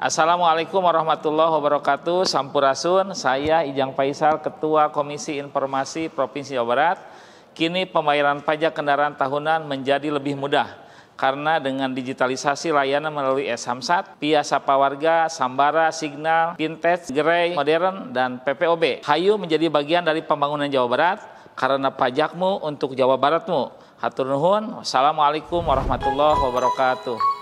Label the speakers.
Speaker 1: Assalamualaikum warahmatullahi wabarakatuh. Sampurasun, saya Ijang Faisal, Ketua Komisi Informasi Provinsi Jawa Barat. Kini pembayaran pajak kendaraan tahunan menjadi lebih mudah karena dengan digitalisasi layanan melalui e-Samsat, via Sapa Warga, Sambara, Signal, pintes, Gerai, Modern, dan PPOB. Hayu menjadi bagian dari pembangunan Jawa Barat karena pajakmu untuk Jawa Baratmu. Hatur nuhun. Wassalamualaikum warahmatullahi wabarakatuh.